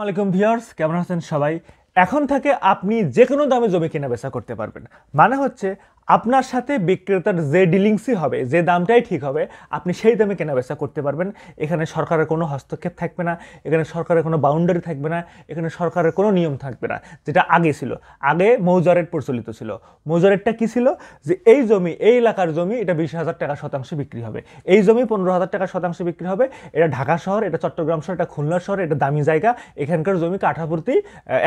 আলাইকুম ভিউয়ার্স কেমন আছেন সবাই এখন থেকে আপনি যে কোনো দামে জমি কেনা বেচা করতে পারবেন মানে হচ্ছে আপনার সাথে বিক্রেতার যে ডিলিংসই হবে যে দামটাই ঠিক হবে আপনি সেই দামে কেনাবেচা করতে পারবেন এখানে সরকারের কোনো হস্তক্ষেপ থাকবে না এখানে সরকারের কোনো বাউন্ডারি থাকবে না এখানে সরকারের কোনো নিয়ম থাকবে না যেটা আগে ছিল আগে মৌজারেট প্রচলিত ছিল মৌজারেটটা কী ছিল যে এই জমি এই এলাকার জমি এটা বিশ হাজার টাকা শতাংশে বিক্রি হবে এই জমি পনেরো হাজার টাকা শতাংশে বিক্রি হবে এটা ঢাকা শহর এটা চট্টগ্রাম শহর এটা খুলনা শহর এটা দামি জায়গা এখানকার জমি কাঠাপ্রতি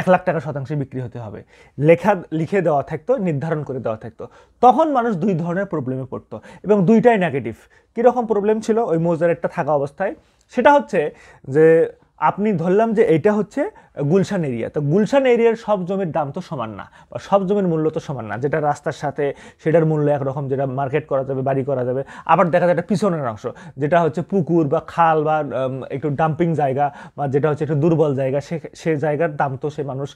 এক লাখ টাকা শতাংশে বিক্রি হতে হবে লেখা লিখে দেওয়া থাকতো নির্ধারণ করে দেওয়া থাকতো তখন মানুষ দুই ধরনের প্রবলেমে পড়তো এবং দুইটাই নেগেটিভ কীরকম প্রবলেম ছিল ওই মোজারেটটা থাকা অবস্থায় সেটা হচ্ছে যে আপনি ধরলাম যে এটা হচ্ছে গুলশান এরিয়া তো গুলশান এরিয়ার সব জমির দাম তো সমান না বা সব জমির মূল্য তো সমান না যেটা রাস্তার সাথে সেটার মূল্য একরকম যেটা মার্কেট করা যাবে বাড়ি করা যাবে আবার দেখা যায় একটা পিছনের অংশ যেটা হচ্ছে পুকুর বা খাল বা একটু ডাম্পিং জায়গা বা যেটা হচ্ছে একটু দুর্বল জায়গা সে সে জায়গার দাম তো সে মানুষ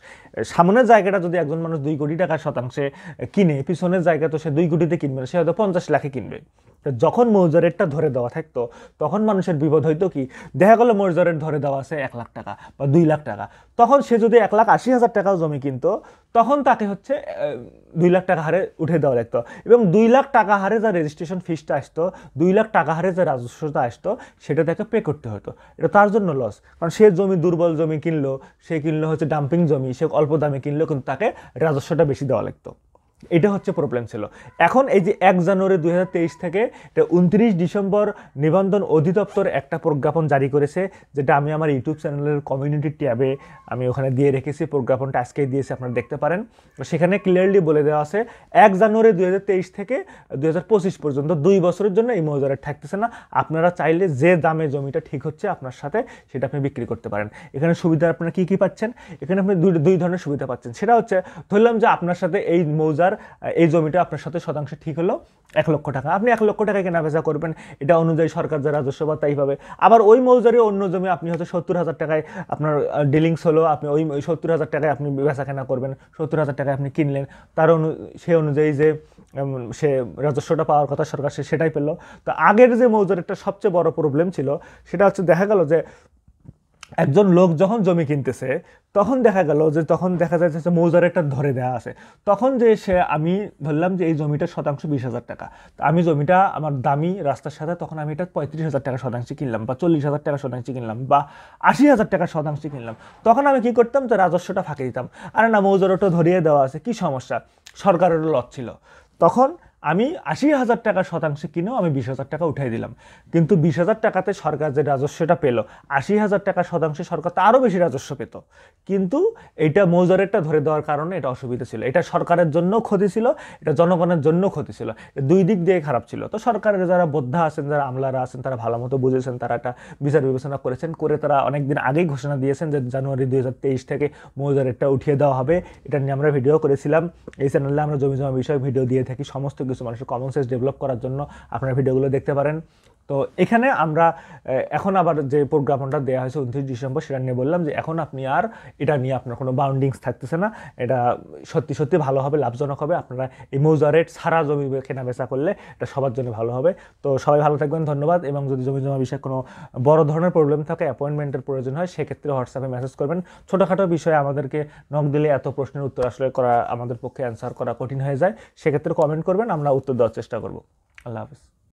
সামনের জায়গাটা যদি একজন মানুষ দুই কোটি টাকার শতাংশে কিনে পিছনের জায়গা তো সে দুই কোটিতে কিনবে না সে হয়তো পঞ্চাশ লাখে কিনবে যখন মৌজারেটটা ধরে দেওয়া থাকতো তখন মানুষের বিপদ হইতো কি দেখা গেলো মৌজারেট ধরে দেওয়া আছে এক লাখ টাকা বা দুই লাখ টাকা তখন সে যদি এক লাখ আশি হাজার টাকাও জমি কিনতো তখন তাকে হচ্ছে দুই লাখ টাকা হারে উঠে দেওয়া লাগতো এবং দুই লাখ টাকা হারে যা রেজিস্ট্রেশন ফিসটা আসতো দুই লাখ টাকা হারে যা রাজস্বটা আসতো সেটা তাকে পে করতে হতো এটা তার জন্য লস কারণ সে জমি দুর্বল জমি কিনলো সে কিনলো হচ্ছে ডাম্পিং জমি সে অল্প দামে কিনলো কিন্তু তাকে রাজস্বটা বেশি দেওয়া লাগতো এটা হচ্ছে প্রবলেম ছিল এখন এই যে এক জানুয়ারি দু থেকে উনত্রিশ ডিসেম্বর নিবন্ধন অধিদপ্তর একটা প্রজ্ঞাপন জারি করেছে যেটা আমি আমার ইউটিউব চ্যানেলের কমিউনিটি ট্যাবে আমি ওখানে দিয়ে রেখেছি প্রজ্ঞাপনটা আজকেই দিয়েছি আপনারা দেখতে পারেন সেখানে ক্লিয়ারলি বলে দেওয়া আছে এক জানুয়ারি দু থেকে দুই পর্যন্ত দুই বছরের জন্য এই মৌজারা থাকতেছে না আপনারা চাইলে যে দামে জমিটা ঠিক হচ্ছে আপনার সাথে সেটা আপনি বিক্রি করতে পারেন এখানে সুবিধা আপনারা কী কী পাচ্ছেন এখানে আপনি দুই দুই ধরনের সুবিধা পাচ্ছেন সেটা হচ্ছে ধরলাম যে আপনার সাথে এই মৌজার আপনার এই জমিটা আপনার সাথে শতাংশ ঠিক হলো এক লক্ষ টাকা আপনি এক লক্ষ টাকা কেনাবেচা করবেন এটা অনুযায়ী সরকার যা রাজস্ব বা তাই পাবে আবার ওই মৌজারি অন্য জমি আপনি হয়তো সত্তর হাজার টাকায় আপনার ডিলিংস হলো আপনি ওই সত্তর হাজার টাকায় আপনি বেচা কেনা করবেন সত্তর হাজার টাকায় আপনি কিনলেন তার অনু সে অনুযায়ী যে সে রাজস্বটা পাওয়ার কথা সরকার সে সেটাই পেলো তো আগের যে মৌজারিটা সবচেয়ে বড় প্রবলেম ছিল সেটা হচ্ছে দেখা গেল যে একজন লোক যখন জমি কিনতেছে তখন দেখা গেল যে তখন দেখা যাচ্ছে মৌজার একটা ধরে দেওয়া আছে তখন যে সে আমি ধরলাম যে এই জমিটা শতাংশ বিশ হাজার টাকা আমি জমিটা আমার দামি রাস্তার সাথে তখন আমি এটা পঁয়ত্রিশ হাজার টাকা শতাংশে কিনলাম বা চল্লিশ হাজার টাকা শতাংশে কিনলাম বা আশি হাজার টাকা শতাংশে কিনলাম তখন আমি কি করতাম তো রাজস্বটা ফাঁকে দিতাম আরে না মৌজার ওটা ধরিয়ে দেওয়া আছে কি সমস্যা সরকারেরও লস ছিল তখন আমি আশি হাজার টাকা শতাংশে কিনেও আমি বিশ হাজার টাকা উঠাই দিলাম কিন্তু বিশ হাজার টাকাতে সরকার যে রাজস্বটা পেল আশি হাজার টাকা শতাংশে সরকার তো আরও বেশি রাজস্ব পেত কিন্তু এটা মৌজারেরটা ধরে দেওয়ার কারণে এটা অসুবিধা ছিল এটা সরকারের জন্য ক্ষতি ছিল এটা জনগণের জন্য ক্ষতি ছিল দুই দিক দিয়ে খারাপ ছিল তো সরকারের যারা বোদ্ধা আছেন যারা আমলারা আছেন তারা ভালো মতো বুঝেছেন তারা একটা বিচার বিবেচনা করেছেন করে তারা অনেক দিন আগেই ঘোষণা দিয়েছেন যে জানুয়ারি দুই হাজার তেইশ থেকে মৌজারেরটা উঠিয়ে দেওয়া হবে এটা নিয়ে আমরা ভিডিও করেছিলাম এই চ্যানেলে আমরা জমি জমা বিষয়ে ভিডিও দিয়ে থাকি সমস্ত কিছু মানুষের কমন সেন্স ডেভেলপ করার জন্য আপনার ভিডিওগুলো দেখতে পারেন তো এখানে আমরা এখন আবার যে প্রোগ্রামটা দেওয়া হয়েছে উনত্রিশ ডিসেম্বর সেটা নিয়ে বললাম যে এখন আপনি আর এটা নিয়ে আপনার কোনো বাউন্ডিংস থাকতেছে না এটা সত্যি সত্যি ভালো হবে লাভজনক হবে আপনারা এই মৌজারেট সারা জমি কেনা বেচা করলে এটা সবার জন্য ভালো হবে তো সবাই ভালো থাকবেন ধন্যবাদ এবং যদি জমি জমা বিষয়ে কোনো বড় ধরনের প্রবলেম থাকে অ্যাপয়েন্টমেন্টের প্রয়োজন হয় সেক্ষেত্রে হোয়াটসঅ্যাপে মেসেজ করবেন ছোটোখাটো বিষয়ে আমাদেরকে নক দিলে এত প্রশ্নের উত্তর আসলে করা আমাদের পক্ষে অ্যান্সার করা কঠিন হয়ে যায় সেক্ষেত্রে কমেন্ট করবেন আমরা উত্তর দেওয়ার চেষ্টা করবো আল্লাহ হাফিজ